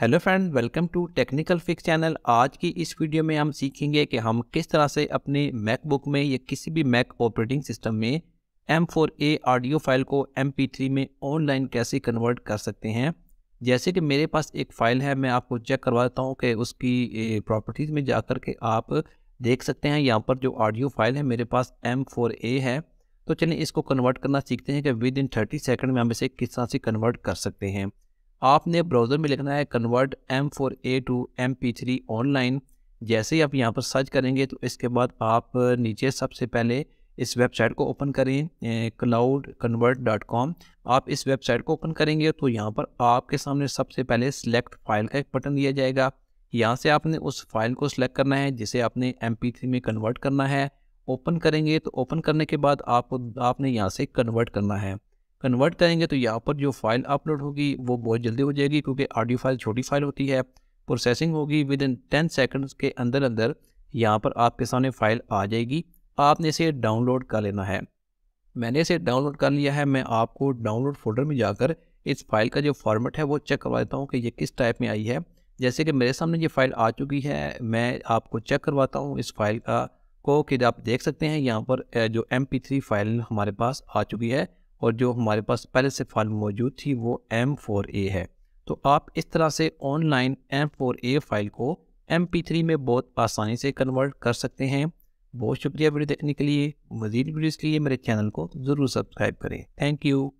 hello friend welcome to technical fix channel आज की इस वीडियो में हम सीखेंगे कि हम किस तरह से अपने मैकबुक में या किसी भी मैक ऑपरेटिंग सिस्टम में M four A audio file को एम पी थ्री में ऑनलाइन कैसे कन्वर्ट कर सकते हैं जैसे कि मेरे पास एक फ़ाइल है मैं आपको चेक करवाता हूँ कि उसकी प्रॉपर्टीज़ में जा कर के आप देख सकते हैं यहाँ पर जो ऑडियो फाइल है मेरे पास ए है तो चलिए इसको कन्वर्ट करना सीखते हैं कि विद इन थर्टी सेकेंड में हम इसे किस तरह से कन्वर्ट कर सकते हैं आपने ब्राउज़र में लिखना है convert M four A to M P three online जैसे ही आप यहाँ पर सर्च करेंगे तो इसके बाद आप नीचे सबसे पहले इस वेबसाइट को ओपन करें क्लाउड कन्वर्ट डॉट कॉम आप इस वेबसाइट को ओपन करेंगे तो यहाँ पर आपके सामने सबसे पहले सिलेक्ट फाइल का एक बटन दिया जाएगा यहाँ से आपने उस फाइल को सिलेक्ट करना है जिसे आपने एम थ्री में कन्वर्ट करना है ओपन करेंगे तो ओपन करने के बाद आपको आपने यहाँ से कन्वर्ट करना है कन्वर्ट करेंगे तो यहाँ पर जो फाइल अपलोड होगी वो बहुत जल्दी हो जाएगी क्योंकि ऑडियो फाइल छोटी फाइल होती है प्रोसेसिंग होगी विद इन टेन सेकेंड्स के अंदर अंदर यहाँ पर आपके सामने फाइल आ जाएगी आपने इसे डाउनलोड कर लेना है मैंने इसे डाउनलोड कर लिया है मैं आपको डाउनलोड फोल्डर में जाकर इस फाइल का जो फॉर्मेट है वो चेक करवा देता हूँ कि ये किस टाइप में आई है जैसे कि मेरे सामने ये फ़ाइल आ चुकी है मैं आपको चेक करवाता हूँ इस फाइल का को कि आप देख सकते हैं यहाँ पर जो एम पी थ्री फाइल हमारे पास आ चुकी है और जो हमारे पास पहले से फाइल मौजूद थी वो एम फोर ए है तो आप इस तरह से online M four A file को एम पी थ्री में बहुत आसानी से कन्वर्ट कर सकते हैं बहुत शुक्रिया वीडियो देखने के लिए मज़ीद वीडियोज़ के लिए मेरे चैनल को ज़रूर सब्सक्राइब करें थैंक यू